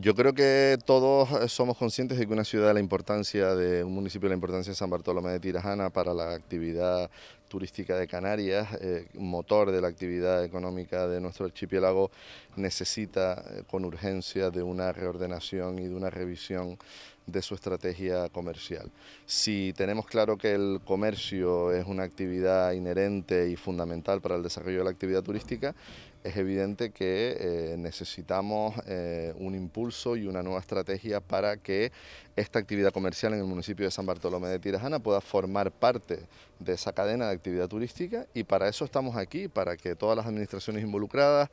Yo creo que todos eh, somos conscientes de que una ciudad, de la importancia de un municipio, de la importancia de San Bartolomé de Tirajana para la actividad turística de Canarias, eh, motor de la actividad económica de nuestro archipiélago, necesita eh, con urgencia de una reordenación y de una revisión de su estrategia comercial. Si tenemos claro que el comercio es una actividad inherente y fundamental para el desarrollo de la actividad turística, es evidente que eh, necesitamos eh, un impulso y una nueva estrategia para que esta actividad comercial en el municipio de San Bartolomé de Tirajana pueda formar parte de esa cadena de actividad turística y para eso estamos aquí, para que todas las administraciones involucradas,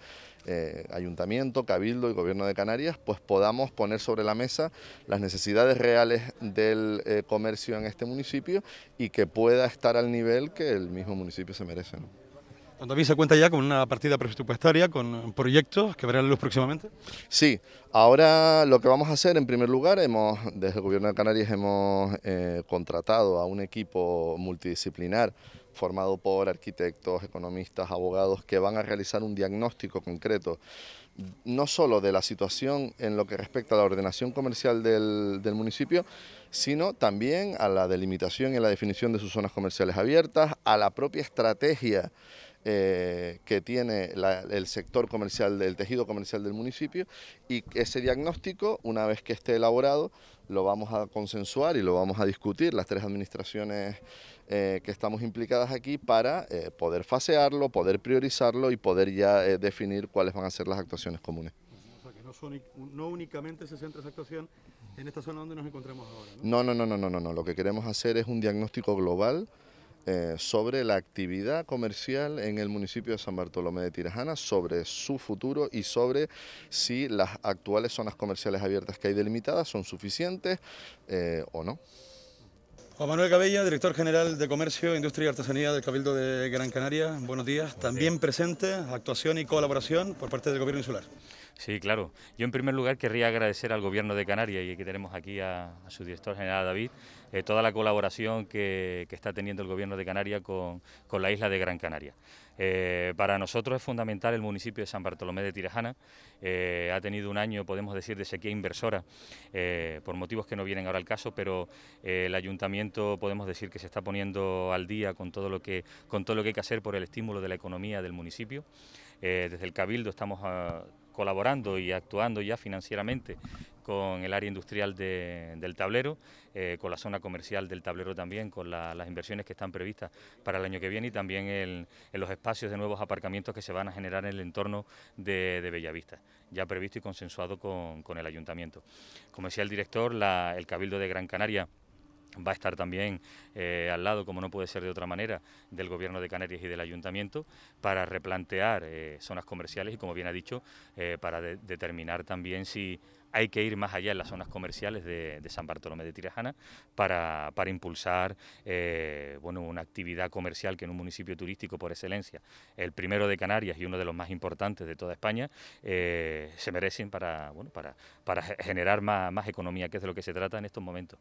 eh, ayuntamiento, cabildo y gobierno de Canarias, pues podamos poner sobre la mesa las necesidades reales del eh, comercio en este municipio y que pueda estar al nivel que el mismo municipio se merece. Don David se cuenta ya con una partida presupuestaria, con proyectos que verán luz próximamente. Sí, ahora lo que vamos a hacer, en primer lugar, hemos desde el Gobierno de Canarias hemos eh, contratado a un equipo multidisciplinar formado por arquitectos, economistas, abogados, que van a realizar un diagnóstico concreto, no solo de la situación en lo que respecta a la ordenación comercial del, del municipio, sino también a la delimitación y la definición de sus zonas comerciales abiertas, a la propia estrategia eh, que tiene el sector comercial, el tejido comercial del municipio y ese diagnóstico, una vez que esté elaborado, lo vamos a consensuar y lo vamos a discutir las tres administraciones eh, que estamos implicadas aquí para eh, poder fasearlo, poder priorizarlo y poder ya definir cuáles van a ser las actuaciones comunes. no, únicamente se centra esa actuación en esta zona donde nos encontramos ahora. no, no, no, no, no, no. Lo que queremos hacer es un diagnóstico global eh, sobre la actividad comercial en el municipio de San Bartolomé de Tirajana, sobre su futuro y sobre si las actuales zonas comerciales abiertas que hay delimitadas son suficientes eh, o no. Juan Manuel Cabella, director general de Comercio, Industria y Artesanía del Cabildo de Gran Canaria. Buenos días. También presente actuación y colaboración por parte del Gobierno Insular. Sí, claro. Yo en primer lugar querría agradecer al Gobierno de Canarias y que tenemos aquí a, a su director general David eh, toda la colaboración que, está teniendo el Gobierno de Canarias con, la isla de Gran Canaria. Eh, para nosotros es fundamental el municipio de San Bartolomé de Tirajana. Eh, ha tenido un año, podemos decir, de sequía inversora, por motivos que no vienen ahora al caso, pero el ayuntamiento podemos decir que se está poniendo al día con todo lo que, con todo lo que hay que hacer por el estímulo de la economía del municipio. desde el Cabildo estamos... A, ah, colaborando y actuando ya financieramente con el área industrial del tablero, eh, con la zona comercial del tablero también, con las inversiones que están previstas para el año que viene y también en los espacios de nuevos aparcamientos que se van a generar en el entorno de, Bellavista, ya previsto y consensuado con, el ayuntamiento. Como decía el director, el Cabildo de Gran Canaria va a estar también eh, al lado, como no puede ser de otra manera, del Gobierno de Canarias y del Ayuntamiento para replantear eh, zonas comerciales y, como bien ha dicho, eh, para determinar también si hay que ir más allá en las zonas comerciales de, San Bartolomé de Tirajana para, impulsar bueno, una actividad comercial que en un municipio turístico por excelencia, el primero de Canarias y uno de los más importantes de toda España, se merecen para, bueno, para, generar más, economía, que es de lo que se trata en estos momentos.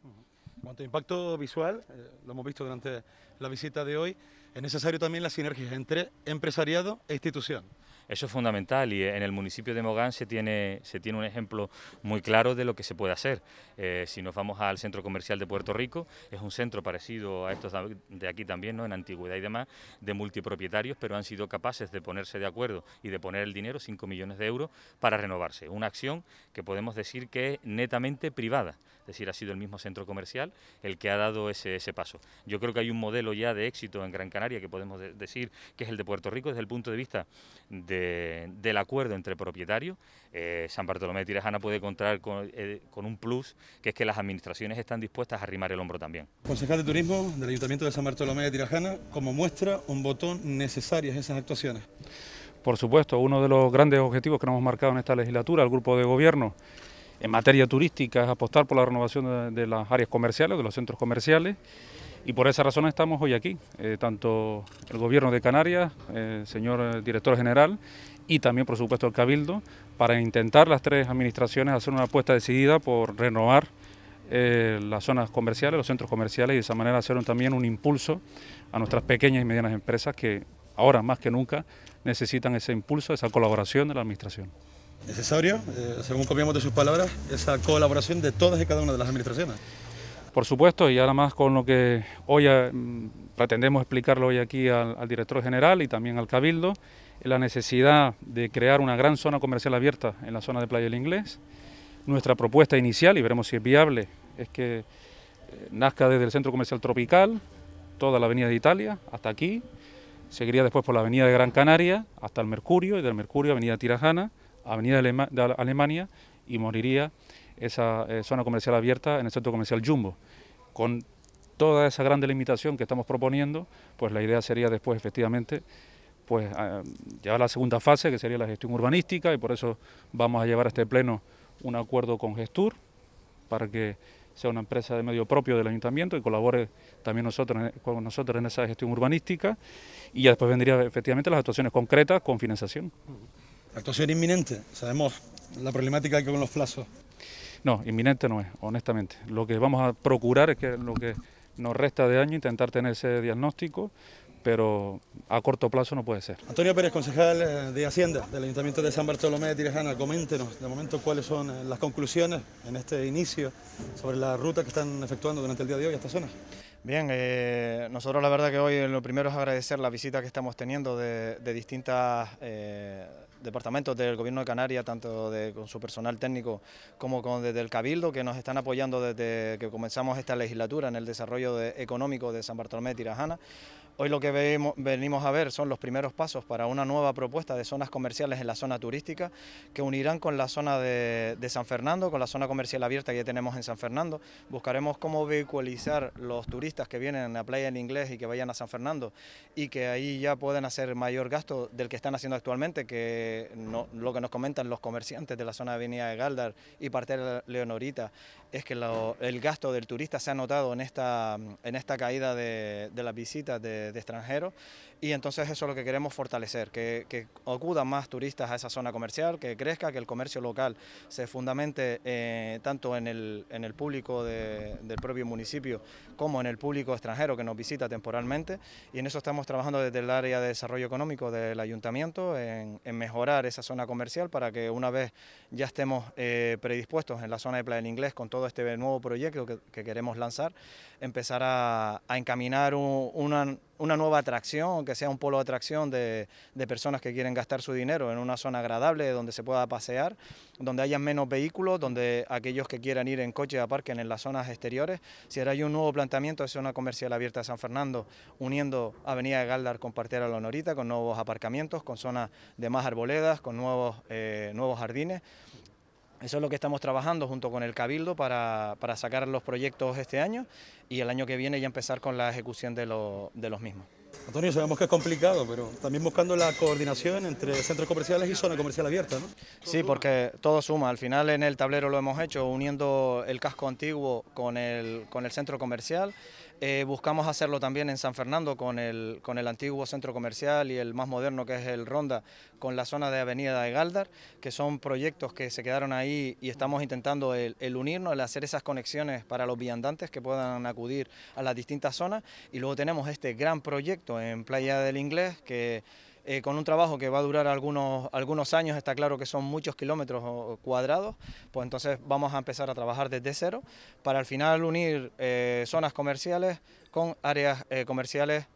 En cuanto a impacto visual, eh, lo hemos visto durante la visita de hoy, es necesario también la sinergia entre empresariado e institución. Eso es fundamental y en el municipio de Mogán se tiene, se tiene un ejemplo muy claro de lo que se puede hacer. Eh, si nos vamos al centro comercial de Puerto Rico, es un centro parecido a estos de aquí también, ¿no? en antigüedad y demás, de multipropietarios, pero han sido capaces de ponerse de acuerdo y de poner el dinero, 5 millones de euros, para renovarse. Una acción que podemos decir que es netamente privada, es decir, ha sido el mismo centro comercial el que ha dado ese, ese paso. Yo creo que hay un modelo ya de éxito en Gran Canaria que podemos decir que es el de Puerto Rico desde el punto de vista de del acuerdo entre propietarios, eh, San Bartolomé de Tirajana puede contar eh, con, un plus, que es que las administraciones están dispuestas a arrimar el hombro también. Concejal de Turismo del Ayuntamiento de San Bartolomé de Tirajana, como muestra un botón necesarias esas actuaciones. Por supuesto, uno de los grandes objetivos que nos hemos marcado en esta legislatura, el grupo de gobierno, en materia turística es apostar por la renovación de, de las áreas comerciales, de los centros comerciales y por esa razón estamos hoy aquí, eh, tanto el gobierno de Canarias, eh, señor director general, y también por supuesto el Cabildo, para intentar las tres administraciones hacer una apuesta decidida por renovar eh, las zonas comerciales, los centros comerciales, y de esa manera hacer también un impulso a nuestras pequeñas y medianas empresas que ahora más que nunca necesitan ese impulso, esa colaboración de la administración necesario, eh, según copiamos de sus palabras, esa colaboración de todas y cada una de las administraciones. Por supuesto, y ahora más con lo que hoy mm, pretendemos explicarlo hoy aquí al, director general y también al cabildo, la necesidad de crear una gran zona comercial abierta en la zona de Playa del Inglés. Nuestra propuesta inicial, y veremos si es viable, es que eh, nazca desde el Centro Comercial Tropical, toda la Avenida de Italia, hasta aquí, seguiría después por la Avenida de Gran Canaria, hasta el Mercurio, y del Mercurio Avenida Tirajana, Avenida de Alemania, y moriría esa eh, zona comercial abierta en el centro comercial Jumbo. Con toda esa gran delimitación que estamos proponiendo, pues la idea sería después efectivamente pues a ah, llevar la segunda fase, que sería la gestión urbanística, y por eso vamos a llevar a este pleno un acuerdo con Gestur para que sea una empresa de medio propio del ayuntamiento y colabore también nosotros, con nosotros en esa gestión urbanística y ya después vendrían efectivamente las actuaciones concretas con financiación. Actuación inminente, sabemos la problemática que con los plazos. No, inminente no es, honestamente. Lo que vamos a procurar es que lo que nos resta de año intentar tener ese diagnóstico, pero a corto plazo no puede ser. Antonio Pérez, concejal eh, de Hacienda del Ayuntamiento de San Bartolomé de Tirajana, coméntenos de momento cuáles son eh, las conclusiones en este inicio sobre la ruta que están efectuando durante el día de hoy a esta zona. Bien, eh, nosotros la verdad que hoy lo primero es agradecer la visita que estamos teniendo de, distintas departamentos del Gobierno de Canarias, tanto de, con su personal técnico como con desde el Cabildo, que nos están apoyando desde que comenzamos esta legislatura en el desarrollo económico de San Bartolomé de Tirajana. Hoy lo que venimos a ver son los primeros pasos para una nueva propuesta de zonas comerciales en la zona turística que unirán con la zona de, San Fernando, con la zona comercial abierta que ya tenemos en San Fernando. Buscaremos cómo vehicular los turistas que vienen a Playa en Inglés y que vayan a San Fernando y que ahí ya pueden hacer mayor gasto del que están haciendo actualmente, que lo que nos comentan los comerciantes de la zona de Avenida de Galdar y parte de Leonorita es que el gasto del turista se ha notado en esta, en esta caída de, de las visitas de de, extranjeros y entonces eso es lo que queremos fortalecer, que, que acudan más turistas a esa zona comercial, que crezca, que el comercio local se fundamente eh, tanto en el, en el público del propio municipio como en el público extranjero que nos visita temporalmente y en eso estamos trabajando desde el área de desarrollo económico del ayuntamiento en, mejorar esa zona comercial para que una vez ya estemos eh, predispuestos en la zona de Playa del Inglés con todo este nuevo proyecto que, queremos lanzar, empezar a, a encaminar un, una una nueva atracción, que sea un polo de atracción de, personas que quieren gastar su dinero en una zona agradable donde se pueda pasear, donde haya menos vehículos, donde aquellos que quieran ir en coche aparquen en las zonas exteriores. Si ahora hay un nuevo planteamiento de zona comercial abierta de San Fernando, uniendo Avenida de Galdar con Partera La Honorita, con nuevos aparcamientos, con zonas de más arboledas, con nuevos, eh, nuevos jardines eso es lo que estamos trabajando junto con el Cabildo para, sacar los proyectos este año y el año que viene ya empezar con la ejecución de, de los mismos. Antonio, sabemos que es complicado, pero también buscando la coordinación entre centros comerciales y zona comercial abierta, ¿no? Sí, porque todo suma. Al final en el tablero lo hemos hecho uniendo el casco antiguo con el, con el centro comercial. Eh, buscamos hacerlo también en San Fernando con el, con el antiguo centro comercial y el más moderno que es el Ronda, con la zona de Avenida de Galdar, que son proyectos que se quedaron ahí y estamos intentando el, unirnos, el hacer esas conexiones para los viandantes que puedan acudir a las distintas zonas. Y luego tenemos este gran proyecto en Playa del Inglés que eh, con un trabajo que va a durar algunos, algunos años, está claro que son muchos kilómetros cuadrados, pues entonces vamos a empezar a trabajar desde cero para al final unir eh, zonas comerciales con áreas eh, comerciales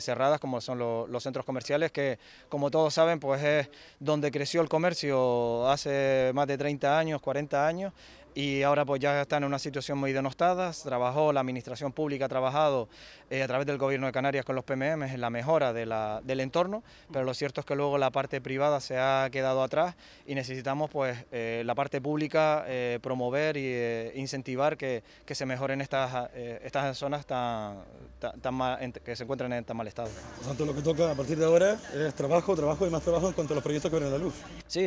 cerradas como son los centros comerciales que como todos saben pues es donde creció el comercio hace más de 30 años, 40 años y ahora pues ya están en una situación muy denostada. Trabajó, la administración pública ha trabajado eh, a través del gobierno de Canarias con los PMM en la mejora de la, del entorno, pero lo cierto es que luego la parte privada se ha quedado atrás y necesitamos pues eh, la parte pública eh, promover e incentivar que, se mejoren estas, estas zonas tan, que se encuentran en tan mal estado. Por tanto, lo que toca a partir de ahora es trabajo, trabajo y más trabajo en cuanto a los proyectos que vienen a la luz. Sí,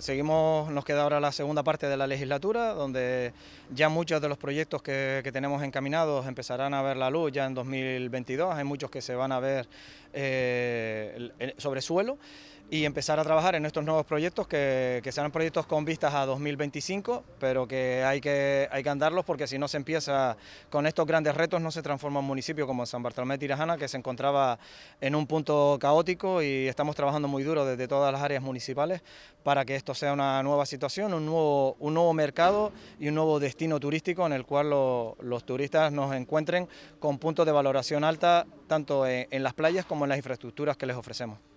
seguimos, nos queda ahora la segunda parte de la legislatura donde ya muchos de los proyectos que, tenemos encaminados empezarán a ver la luz ya en 2022, hay muchos que se van a ver eh, sobre suelo y empezar a trabajar en estos nuevos proyectos que, que, serán proyectos con vistas a 2025, pero que hay, que hay que andarlos porque si no se empieza con estos grandes retos no se transforma un municipio como San Bartolomé de Tirajana que se encontraba en un punto caótico y estamos trabajando muy duro desde todas las áreas municipales para que esto sea una nueva situación, un nuevo, un nuevo mercado y un nuevo destino turístico en el cual los turistas nos encuentren con puntos de valoración alta tanto en las playas como en las infraestructuras que les ofrecemos.